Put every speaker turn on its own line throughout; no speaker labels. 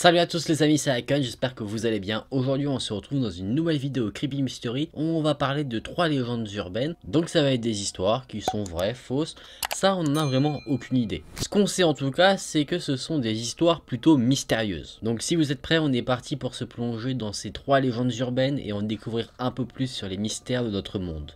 Salut à tous les amis, c'est Hakan, j'espère que vous allez bien. Aujourd'hui on se retrouve dans une nouvelle vidéo Creepy Mystery où on va parler de trois légendes urbaines. Donc ça va être des histoires qui sont vraies, fausses, ça on n'en a vraiment aucune idée. Ce qu'on sait en tout cas, c'est que ce sont des histoires plutôt mystérieuses. Donc si vous êtes prêts, on est parti pour se plonger dans ces trois légendes urbaines et en découvrir un peu plus sur les mystères de notre monde.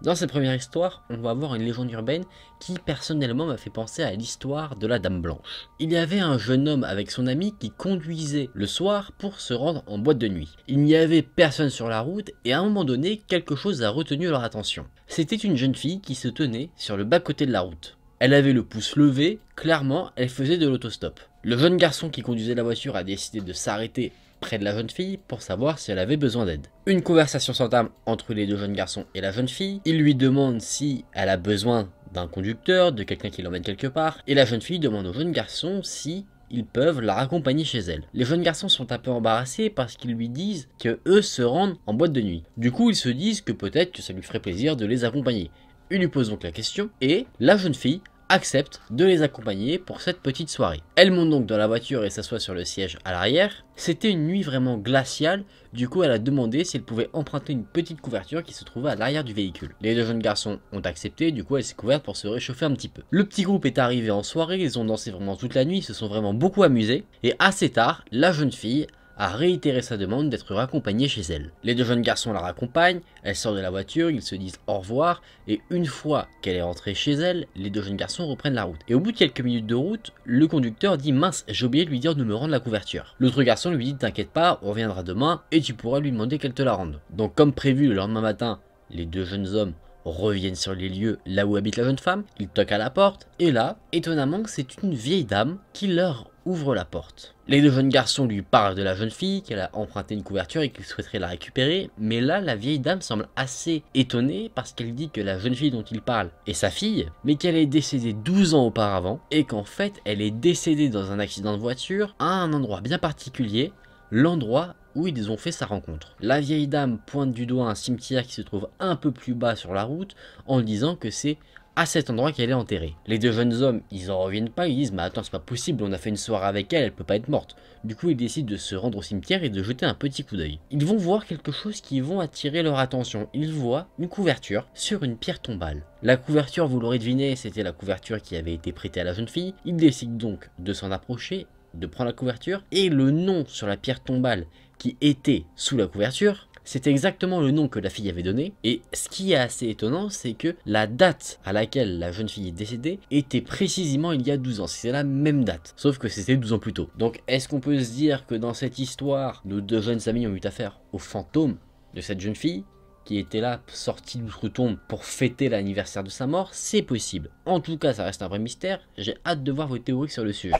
Dans cette première histoire, on va voir une légende urbaine qui personnellement m'a fait penser à l'histoire de la Dame Blanche. Il y avait un jeune homme avec son ami qui conduisait le soir pour se rendre en boîte de nuit. Il n'y avait personne sur la route et à un moment donné, quelque chose a retenu leur attention. C'était une jeune fille qui se tenait sur le bas-côté de la route. Elle avait le pouce levé, clairement, elle faisait de l'autostop. Le jeune garçon qui conduisait la voiture a décidé de s'arrêter près de la jeune fille pour savoir si elle avait besoin d'aide. Une conversation s'entame entre les deux jeunes garçons et la jeune fille. Il lui demande si elle a besoin d'un conducteur, de quelqu'un qui l'emmène quelque part, et la jeune fille demande aux jeunes garçons si ils peuvent la raccompagner chez elle. Les jeunes garçons sont un peu embarrassés parce qu'ils lui disent que eux se rendent en boîte de nuit. Du coup, ils se disent que peut-être que ça lui ferait plaisir de les accompagner. Ils lui posent donc la question et la jeune fille accepte de les accompagner pour cette petite soirée. Elle monte donc dans la voiture et s'assoit sur le siège à l'arrière. C'était une nuit vraiment glaciale, du coup elle a demandé si elle pouvait emprunter une petite couverture qui se trouvait à l'arrière du véhicule. Les deux jeunes garçons ont accepté, du coup elle s'est couverte pour se réchauffer un petit peu. Le petit groupe est arrivé en soirée, ils ont dansé vraiment toute la nuit, ils se sont vraiment beaucoup amusés, et assez tard, la jeune fille a réitéré sa demande d'être raccompagnée chez elle. Les deux jeunes garçons la raccompagnent, elle sort de la voiture, ils se disent au revoir, et une fois qu'elle est rentrée chez elle, les deux jeunes garçons reprennent la route. Et au bout de quelques minutes de route, le conducteur dit mince, j'ai oublié de lui dire de me rendre la couverture. L'autre garçon lui dit t'inquiète pas, on reviendra demain et tu pourras lui demander qu'elle te la rende. Donc comme prévu le lendemain matin, les deux jeunes hommes reviennent sur les lieux là où habite la jeune femme, ils toquent à la porte, et là, étonnamment, c'est une vieille dame qui leur ouvre la porte. Les deux jeunes garçons lui parlent de la jeune fille, qu'elle a emprunté une couverture et qu'il souhaiterait la récupérer, mais là la vieille dame semble assez étonnée parce qu'elle dit que la jeune fille dont il parle est sa fille, mais qu'elle est décédée 12 ans auparavant et qu'en fait elle est décédée dans un accident de voiture à un endroit bien particulier, l'endroit où ils ont fait sa rencontre. La vieille dame pointe du doigt un cimetière qui se trouve un peu plus bas sur la route en disant que c'est à cet endroit qu'elle est enterrée. Les deux jeunes hommes, ils en reviennent pas, ils disent mais attends c'est pas possible, on a fait une soirée avec elle, elle peut pas être morte. Du coup ils décident de se rendre au cimetière et de jeter un petit coup d'œil. Ils vont voir quelque chose qui va attirer leur attention. Ils voient une couverture sur une pierre tombale. La couverture, vous l'aurez deviné, c'était la couverture qui avait été prêtée à la jeune fille. Ils décident donc de s'en approcher, de prendre la couverture et le nom sur la pierre tombale qui était sous la couverture c'est exactement le nom que la fille avait donné, et ce qui est assez étonnant, c'est que la date à laquelle la jeune fille est décédée était précisément il y a 12 ans. C'est la même date, sauf que c'était 12 ans plus tôt. Donc est-ce qu'on peut se dire que dans cette histoire, nos deux jeunes amis ont eu affaire au fantôme de cette jeune fille qui était là, sortie d'outre-tombe pour fêter l'anniversaire de sa mort c'est possible. En tout cas, ça reste un vrai mystère, j'ai hâte de voir vos théories sur le sujet.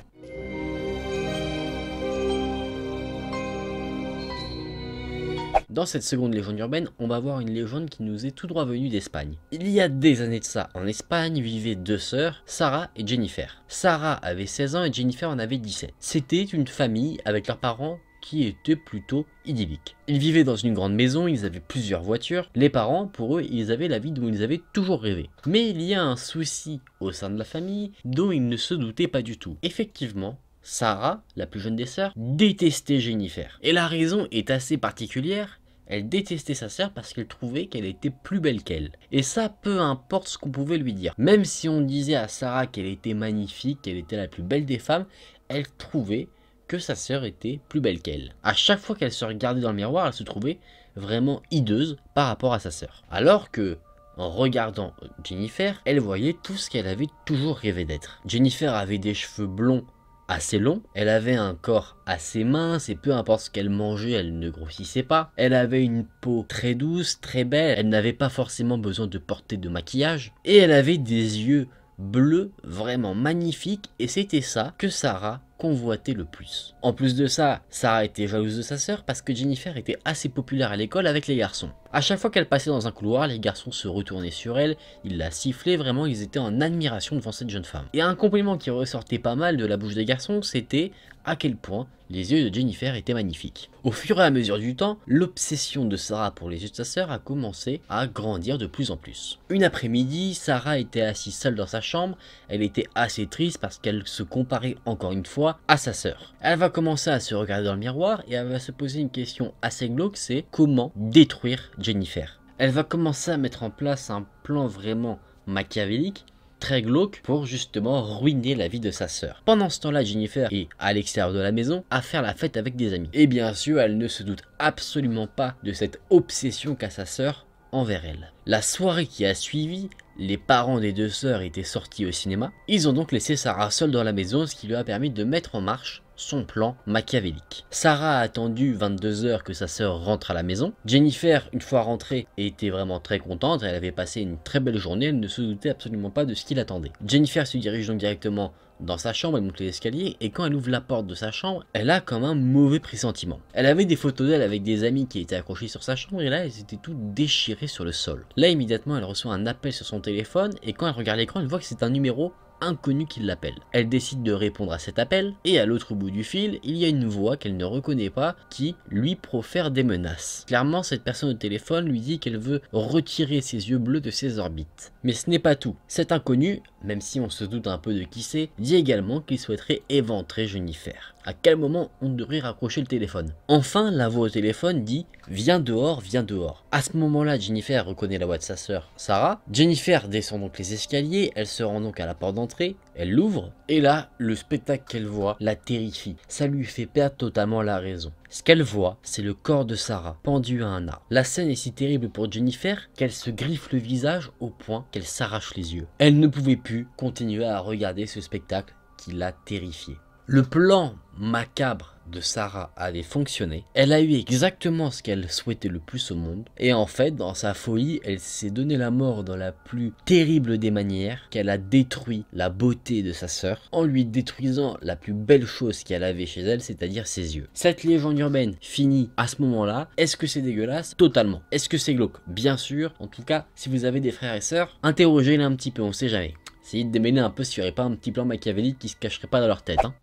Dans cette seconde légende urbaine, on va voir une légende qui nous est tout droit venue d'Espagne. Il y a des années de ça, en Espagne vivaient deux sœurs, Sarah et Jennifer. Sarah avait 16 ans et Jennifer en avait 17. C'était une famille avec leurs parents qui était plutôt idyllique. Ils vivaient dans une grande maison, ils avaient plusieurs voitures. Les parents, pour eux, ils avaient la vie dont ils avaient toujours rêvé. Mais il y a un souci au sein de la famille dont ils ne se doutaient pas du tout. Effectivement, Sarah, la plus jeune des sœurs, détestait Jennifer. Et la raison est assez particulière, elle détestait sa sœur parce qu'elle trouvait qu'elle était plus belle qu'elle. Et ça, peu importe ce qu'on pouvait lui dire. Même si on disait à Sarah qu'elle était magnifique, qu'elle était la plus belle des femmes, elle trouvait que sa sœur était plus belle qu'elle. À chaque fois qu'elle se regardait dans le miroir, elle se trouvait vraiment hideuse par rapport à sa sœur. Alors que en regardant Jennifer, elle voyait tout ce qu'elle avait toujours rêvé d'être. Jennifer avait des cheveux blonds assez long, elle avait un corps assez mince et peu importe ce qu'elle mangeait, elle ne grossissait pas. Elle avait une peau très douce, très belle, elle n'avait pas forcément besoin de porter de maquillage et elle avait des yeux bleus vraiment magnifiques et c'était ça que Sarah convoité le plus. En plus de ça, Sarah était jalouse de sa sœur parce que Jennifer était assez populaire à l'école avec les garçons. À chaque fois qu'elle passait dans un couloir, les garçons se retournaient sur elle, ils la sifflaient, vraiment ils étaient en admiration devant cette jeune femme. Et un compliment qui ressortait pas mal de la bouche des garçons, c'était à quel point les yeux de Jennifer étaient magnifiques. Au fur et à mesure du temps, l'obsession de Sarah pour les yeux de sa sœur a commencé à grandir de plus en plus. Une après-midi, Sarah était assise seule dans sa chambre, elle était assez triste parce qu'elle se comparait encore une fois à sa sœur. Elle va commencer à se regarder dans le miroir et elle va se poser une question assez glauque, c'est comment détruire Jennifer. Elle va commencer à mettre en place un plan vraiment machiavélique très glauque pour justement ruiner la vie de sa sœur. Pendant ce temps-là, Jennifer est à l'extérieur de la maison à faire la fête avec des amis. Et bien sûr, elle ne se doute absolument pas de cette obsession qu'a sa sœur envers elle. La soirée qui a suivi, les parents des deux sœurs étaient sortis au cinéma. Ils ont donc laissé Sarah seule dans la maison, ce qui lui a permis de mettre en marche son plan machiavélique. Sarah a attendu 22 heures que sa sœur rentre à la maison. Jennifer, une fois rentrée, était vraiment très contente. Elle avait passé une très belle journée. Elle ne se doutait absolument pas de ce qu'il attendait. Jennifer se dirige donc directement dans sa chambre, elle monte les escaliers, et quand elle ouvre la porte de sa chambre, elle a comme un mauvais pressentiment. Elle avait des photos d'elle avec des amis qui étaient accrochés sur sa chambre, et là, elles étaient toutes déchirées sur le sol. Là, immédiatement, elle reçoit un appel sur son téléphone, et quand elle regarde l'écran, elle voit que c'est un numéro inconnu qui l'appelle. Elle décide de répondre à cet appel, et à l'autre bout du fil, il y a une voix qu'elle ne reconnaît pas qui lui profère des menaces. Clairement, cette personne au téléphone lui dit qu'elle veut retirer ses yeux bleus de ses orbites. Mais ce n'est pas tout. Cet inconnu même si on se doute un peu de qui c'est, dit également qu'il souhaiterait éventrer Jennifer. À quel moment on devrait raccrocher le téléphone Enfin, la voix au téléphone dit « Viens dehors, viens dehors ». À ce moment-là, Jennifer reconnaît la voix de sa sœur, Sarah. Jennifer descend donc les escaliers, elle se rend donc à la porte d'entrée. Elle l'ouvre et là, le spectacle qu'elle voit la terrifie. Ça lui fait perdre totalement la raison. Ce qu'elle voit, c'est le corps de Sarah, pendu à un arbre. La scène est si terrible pour Jennifer qu'elle se griffe le visage au point qu'elle s'arrache les yeux. Elle ne pouvait plus continuer à regarder ce spectacle qui l'a terrifiée. Le plan macabre de Sarah avait fonctionné. Elle a eu exactement ce qu'elle souhaitait le plus au monde. Et en fait, dans sa folie, elle s'est donné la mort dans la plus terrible des manières, qu'elle a détruit la beauté de sa sœur en lui détruisant la plus belle chose qu'elle avait chez elle, c'est-à-dire ses yeux. Cette légende urbaine finit à ce moment-là. Est-ce que c'est dégueulasse Totalement. Est-ce que c'est glauque Bien sûr. En tout cas, si vous avez des frères et sœurs, interrogez-les un petit peu, on sait jamais. Essayez de démêler un peu s'il n'y aurait pas un petit plan machiavélique qui se cacherait pas dans leur tête. Hein.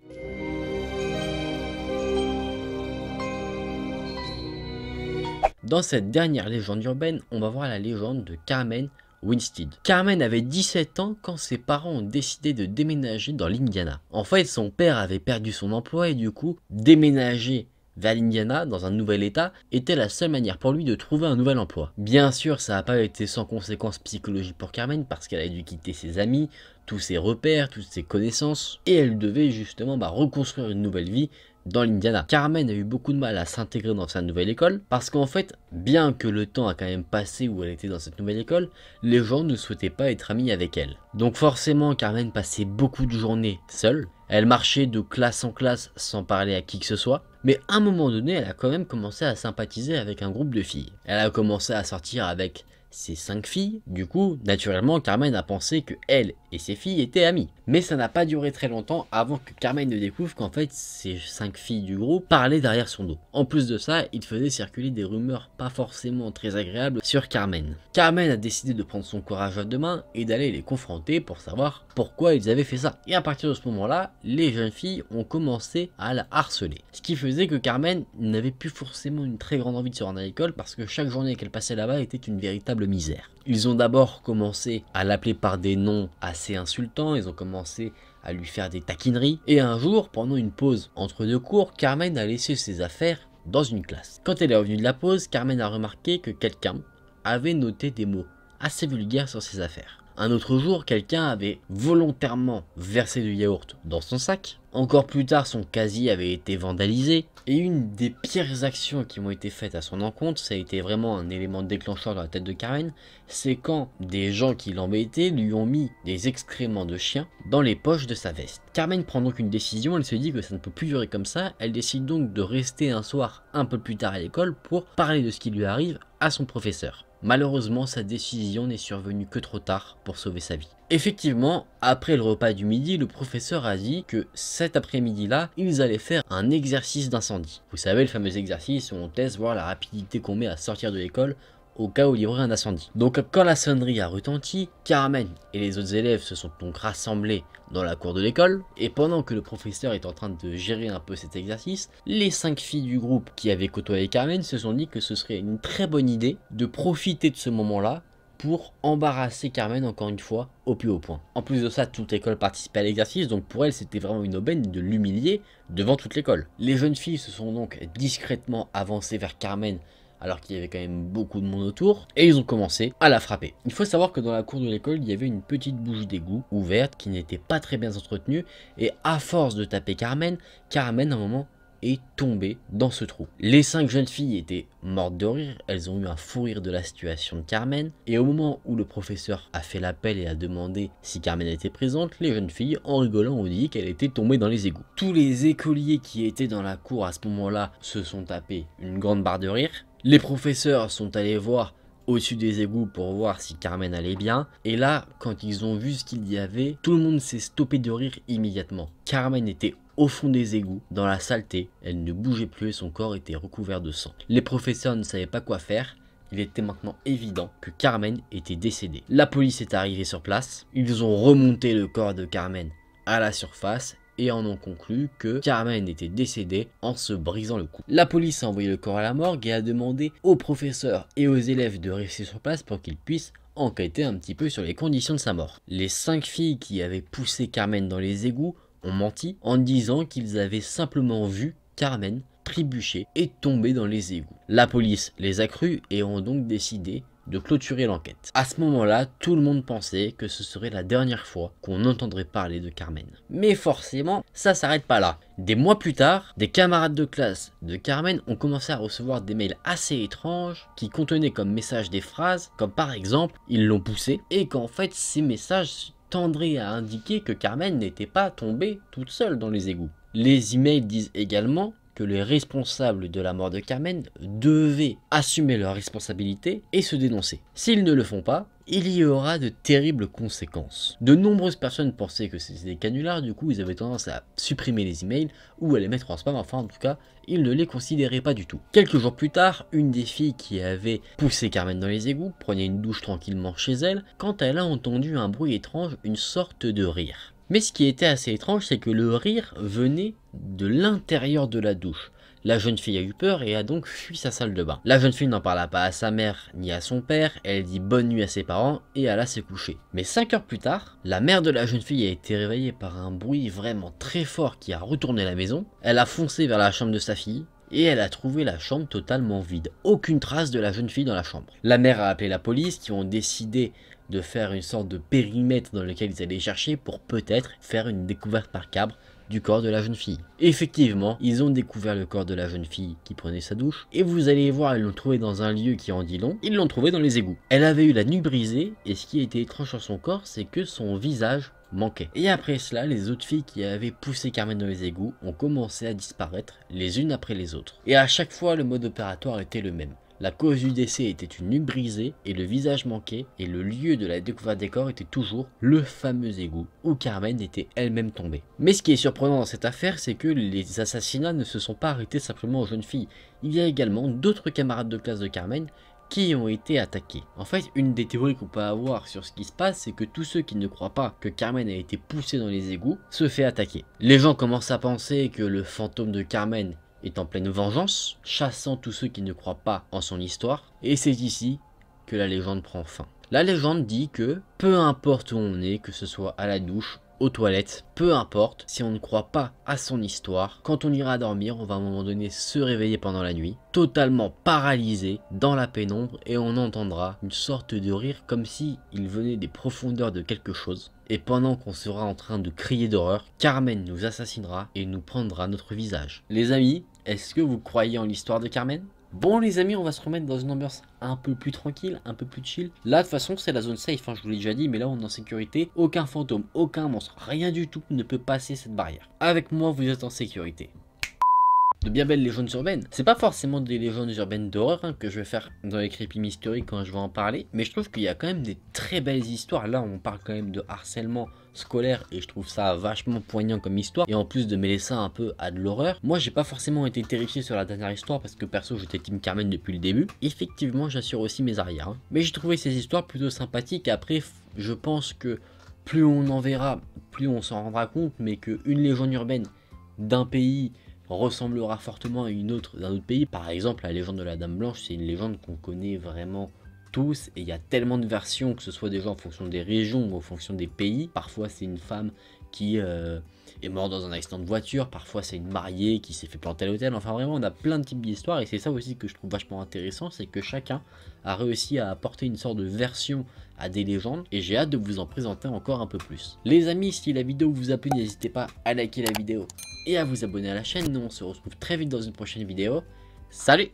Dans cette dernière légende urbaine, on va voir la légende de Carmen Winstead. Carmen avait 17 ans quand ses parents ont décidé de déménager dans l'Indiana. En fait, son père avait perdu son emploi et du coup, déménager vers dans un nouvel état, était la seule manière pour lui de trouver un nouvel emploi. Bien sûr, ça n'a pas été sans conséquences psychologiques pour Carmen, parce qu'elle a dû quitter ses amis, tous ses repères, toutes ses connaissances, et elle devait justement bah, reconstruire une nouvelle vie dans l'Indiana. Carmen a eu beaucoup de mal à s'intégrer dans sa nouvelle école parce qu'en fait, bien que le temps a quand même passé où elle était dans cette nouvelle école, les gens ne souhaitaient pas être amis avec elle. Donc forcément, Carmen passait beaucoup de journées seule. Elle marchait de classe en classe sans parler à qui que ce soit. Mais à un moment donné, elle a quand même commencé à sympathiser avec un groupe de filles. Elle a commencé à sortir avec ses cinq filles, du coup, naturellement, Carmen a pensé que elle et ses filles étaient amies. Mais ça n'a pas duré très longtemps avant que Carmen ne découvre qu'en fait, ces cinq filles du groupe parlaient derrière son dos. En plus de ça, il faisait circuler des rumeurs pas forcément très agréables sur Carmen. Carmen a décidé de prendre son courage à deux mains et d'aller les confronter pour savoir pourquoi ils avaient fait ça. Et à partir de ce moment-là, les jeunes filles ont commencé à la harceler. Ce qui faisait que Carmen n'avait plus forcément une très grande envie de se rendre à l'école parce que chaque journée qu'elle passait là-bas était une véritable misère. Ils ont d'abord commencé à l'appeler par des noms assez insultants, ils ont commencé à lui faire des taquineries. Et un jour, pendant une pause entre deux cours, Carmen a laissé ses affaires dans une classe. Quand elle est revenue de la pause, Carmen a remarqué que quelqu'un avait noté des mots assez vulgaires sur ses affaires. Un autre jour, quelqu'un avait volontairement versé du yaourt dans son sac. Encore plus tard, son casier avait été vandalisé. Et une des pires actions qui ont été faites à son encontre, ça a été vraiment un élément déclencheur dans la tête de Karen, c'est quand des gens qui l'embêtaient lui ont mis des excréments de chien dans les poches de sa veste. Carmen prend donc une décision, elle se dit que ça ne peut plus durer comme ça, elle décide donc de rester un soir un peu plus tard à l'école pour parler de ce qui lui arrive à son professeur. Malheureusement, sa décision n'est survenue que trop tard pour sauver sa vie. Effectivement, après le repas du midi, le professeur a dit que cet après-midi-là, ils allaient faire un exercice d'incendie. Vous savez, le fameux exercice où on teste voir la rapidité qu'on met à sortir de l'école au cas où il y aurait un incendie. Donc quand la sonnerie a retenti, Carmen et les autres élèves se sont donc rassemblés dans la cour de l'école, et pendant que le professeur est en train de gérer un peu cet exercice, les cinq filles du groupe qui avaient côtoyé Carmen se sont dit que ce serait une très bonne idée de profiter de ce moment-là pour embarrasser Carmen encore une fois au plus haut point. En plus de ça, toute l'école participait à l'exercice, donc pour elle c'était vraiment une aubaine de l'humilier devant toute l'école. Les jeunes filles se sont donc discrètement avancées vers Carmen alors qu'il y avait quand même beaucoup de monde autour, et ils ont commencé à la frapper. Il faut savoir que dans la cour de l'école, il y avait une petite bouche d'égout ouverte qui n'était pas très bien entretenue, et à force de taper Carmen, Carmen à un moment est tombée dans ce trou. Les cinq jeunes filles étaient mortes de rire, elles ont eu un fou rire de la situation de Carmen, et au moment où le professeur a fait l'appel et a demandé si Carmen était présente, les jeunes filles, en rigolant, ont dit qu'elle était tombée dans les égouts. Tous les écoliers qui étaient dans la cour à ce moment-là se sont tapés une grande barre de rire, les professeurs sont allés voir au-dessus des égouts pour voir si Carmen allait bien. Et là, quand ils ont vu ce qu'il y avait, tout le monde s'est stoppé de rire immédiatement. Carmen était au fond des égouts, dans la saleté, elle ne bougeait plus et son corps était recouvert de sang. Les professeurs ne savaient pas quoi faire, il était maintenant évident que Carmen était décédée. La police est arrivée sur place, ils ont remonté le corps de Carmen à la surface et en ont conclu que Carmen était décédée en se brisant le cou. La police a envoyé le corps à la morgue et a demandé aux professeurs et aux élèves de rester sur place pour qu'ils puissent enquêter un petit peu sur les conditions de sa mort. Les cinq filles qui avaient poussé Carmen dans les égouts ont menti en disant qu'ils avaient simplement vu Carmen trébucher et tomber dans les égouts. La police les a crues et ont donc décidé de clôturer l'enquête. À ce moment-là, tout le monde pensait que ce serait la dernière fois qu'on entendrait parler de Carmen. Mais forcément, ça s'arrête pas là. Des mois plus tard, des camarades de classe de Carmen ont commencé à recevoir des mails assez étranges qui contenaient comme message des phrases comme par exemple ils l'ont poussé et qu'en fait ces messages tendraient à indiquer que Carmen n'était pas tombée toute seule dans les égouts. Les emails disent également que les responsables de la mort de Carmen devaient assumer leurs responsabilités et se dénoncer. S'ils ne le font pas, il y aura de terribles conséquences. De nombreuses personnes pensaient que c'était des canulars, du coup ils avaient tendance à supprimer les emails ou à les mettre en spam, enfin en tout cas, ils ne les considéraient pas du tout. Quelques jours plus tard, une des filles qui avait poussé Carmen dans les égouts prenait une douche tranquillement chez elle quand elle a entendu un bruit étrange, une sorte de rire. Mais ce qui était assez étrange, c'est que le rire venait de l'intérieur de la douche. La jeune fille a eu peur et a donc fui sa salle de bain. La jeune fille n'en parla pas à sa mère ni à son père, elle dit bonne nuit à ses parents et alla se coucher. Mais 5 heures plus tard, la mère de la jeune fille a été réveillée par un bruit vraiment très fort qui a retourné la maison. Elle a foncé vers la chambre de sa fille et elle a trouvé la chambre totalement vide. Aucune trace de la jeune fille dans la chambre. La mère a appelé la police qui ont décidé de faire une sorte de périmètre dans lequel ils allaient chercher pour peut-être faire une découverte par cabre du corps de la jeune fille. Effectivement, ils ont découvert le corps de la jeune fille qui prenait sa douche, et vous allez voir, ils l'ont trouvé dans un lieu qui en dit long, ils l'ont trouvé dans les égouts. Elle avait eu la nuit brisée, et ce qui était étrange sur son corps, c'est que son visage manquait. Et après cela, les autres filles qui avaient poussé Carmen dans les égouts ont commencé à disparaître les unes après les autres. Et à chaque fois, le mode opératoire était le même. La cause du décès était une nuque brisée et le visage manqué et le lieu de la découverte des corps était toujours le fameux égout où Carmen était elle-même tombée. Mais ce qui est surprenant dans cette affaire, c'est que les assassinats ne se sont pas arrêtés simplement aux jeunes filles. Il y a également d'autres camarades de classe de Carmen qui ont été attaqués. En fait, une des théories qu'on peut avoir sur ce qui se passe, c'est que tous ceux qui ne croient pas que Carmen a été poussée dans les égouts se fait attaquer. Les gens commencent à penser que le fantôme de Carmen est en pleine vengeance, chassant tous ceux qui ne croient pas en son histoire, et c'est ici que la légende prend fin. La légende dit que, peu importe où on est, que ce soit à la douche, aux toilettes, peu importe, si on ne croit pas à son histoire, quand on ira dormir, on va à un moment donné se réveiller pendant la nuit, totalement paralysé, dans la pénombre, et on entendra une sorte de rire comme si il venait des profondeurs de quelque chose. Et pendant qu'on sera en train de crier d'horreur, Carmen nous assassinera et nous prendra notre visage. Les amis, est-ce que vous croyez en l'histoire de Carmen Bon les amis, on va se remettre dans une ambiance un peu plus tranquille, un peu plus chill. Là, de toute façon, c'est la zone safe, hein, je vous l'ai déjà dit, mais là, on est en sécurité. Aucun fantôme, aucun monstre, rien du tout ne peut passer cette barrière. Avec moi, vous êtes en sécurité de bien belles légendes urbaines. C'est pas forcément des légendes urbaines d'horreur hein, que je vais faire dans les creepy mystery quand je vais en parler, mais je trouve qu'il y a quand même des très belles histoires. Là, on parle quand même de harcèlement scolaire et je trouve ça vachement poignant comme histoire. Et en plus de mêler ça un peu à de l'horreur, moi j'ai pas forcément été terrifié sur la dernière histoire parce que perso j'étais Team Carmen depuis le début. Effectivement j'assure aussi mes arrières. Hein. Mais j'ai trouvé ces histoires plutôt sympathiques. Après je pense que plus on en verra, plus on s'en rendra compte, mais qu'une légende urbaine d'un pays ressemblera fortement à une autre d'un autre pays. Par exemple, la légende de la Dame Blanche, c'est une légende qu'on connaît vraiment et il y a tellement de versions, que ce soit déjà en fonction des régions ou en fonction des pays. Parfois, c'est une femme qui euh, est morte dans un accident de voiture, parfois, c'est une mariée qui s'est fait planter à l'hôtel. Enfin, vraiment, on a plein de types d'histoires et c'est ça aussi que je trouve vachement intéressant c'est que chacun a réussi à apporter une sorte de version à des légendes et j'ai hâte de vous en présenter encore un peu plus. Les amis, si la vidéo vous a plu, n'hésitez pas à liker la vidéo et à vous abonner à la chaîne. Nous, on se retrouve très vite dans une prochaine vidéo. Salut